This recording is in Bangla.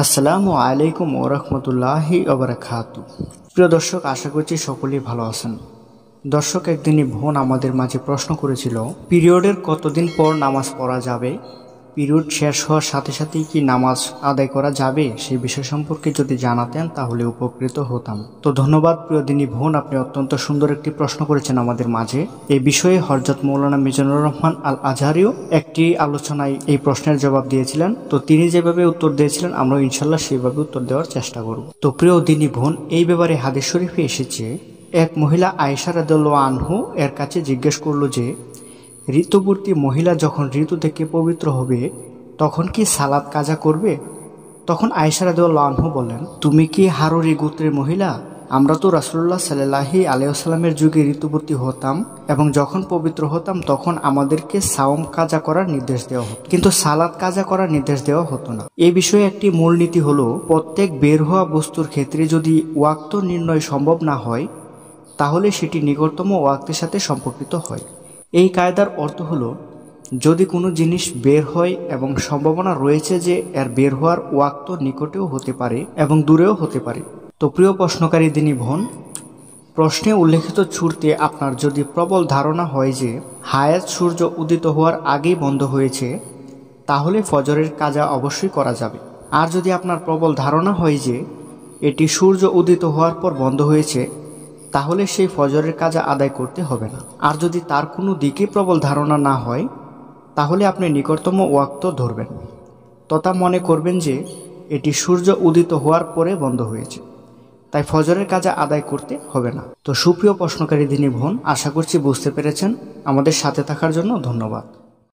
আসসালামু আলাইকুম রহমতুল্লাহি ওবরাকাতু প্রিয় দর্শক আশা করছি সকলেই ভালো আছেন দর্শক একদিনই বোন আমাদের মাঝে প্রশ্ন করেছিল পিরিয়ডের কতদিন পর নামাজ পড়া যাবে পিরিয়ড শেষ হওয়ার সাথে সাথেই কি নামাজ আদায় করা যাবে সেই বিষয় সম্পর্কে যদি জানাতেন তাহলে উপকৃত হতাম তো ধন্যবাদ প্রিয় দিনী ভোন আপনি অত্যন্ত সুন্দর একটি প্রশ্ন করেছেন আমাদের মাঝে এই বিষয়ে হরজত মৌলানা মিজানুর রহমান আল আজহারিও একটি আলোচনায় এই প্রশ্নের জবাব দিয়েছিলেন তো তিনি যেভাবে উত্তর দিয়েছিলেন আমরা ইনশাল্লাহ সেইভাবে উত্তর দেওয়ার চেষ্টা করব তো প্রিয় দিনী ভোন এই ব্যাপারে হাদিস শরীফে এসেছে এক মহিলা আয়েশা রাদুল্লাহ আনহু এর কাছে জিজ্ঞেস করলো যে ঋতুবর্তী মহিলা যখন ঋতু থেকে পবিত্র হবে তখন কি সালাদ কাজা করবে তখন আয়সারাদুল্লাহ আনহু বলেন তুমি কি হারুরি গোত্রের মহিলা আমরা তো রাসুল্লাহ সাল্লাহি আলাইসাল্লামের যুগে ঋতুবর্তী হতাম এবং যখন পবিত্র হতাম তখন আমাদেরকে সাওম কাজা করার নির্দেশ দেওয়া হতো কিন্তু সালাদ কাজা করার নির্দেশ দেওয়া হতো না এ বিষয়ে একটি মূলনীতি হলো প্রত্যেক বের হওয়া বস্তুর ক্ষেত্রে যদি ওয়াক্ত নির্ণয় সম্ভব না হয় তাহলে সেটি নিকটতম ওয়াক্তের সাথে সম্পর্কিত হয় এই কায়দার অর্থ হলো যদি কোনো জিনিস বের হয় এবং সম্ভাবনা রয়েছে যে এর বের হওয়ার ওয়াক্ত নিকটেও হতে পারে এবং দূরেও হতে পারে তো প্রিয় প্রশ্নকারী দিনী ভন প্রশ্নে উল্লেখিত ছুরতে আপনার যদি প্রবল ধারণা হয় যে হায়াত সূর্য উদিত হওয়ার আগেই বন্ধ হয়েছে তাহলে ফজরের কাজা অবশ্যই করা যাবে আর যদি আপনার প্রবল ধারণা হয় যে এটি সূর্য উদিত হওয়ার পর বন্ধ হয়েছে তাহলে সেই ফজরের কাজ আদায় করতে হবে না আর যদি তার কোনো দিকে প্রবল ধারণা না হয় তাহলে আপনি নিকটতম ওয়াক্ত ধরবেন তথা মনে করবেন যে এটি সূর্য উদিত হওয়ার পরে বন্ধ হয়েছে তাই ফজরের কাজে আদায় করতে হবে না তো সুপ্রিয় প্রশ্নকারী দিনী বোন আশা করছি বুঝতে পেরেছেন আমাদের সাথে থাকার জন্য ধন্যবাদ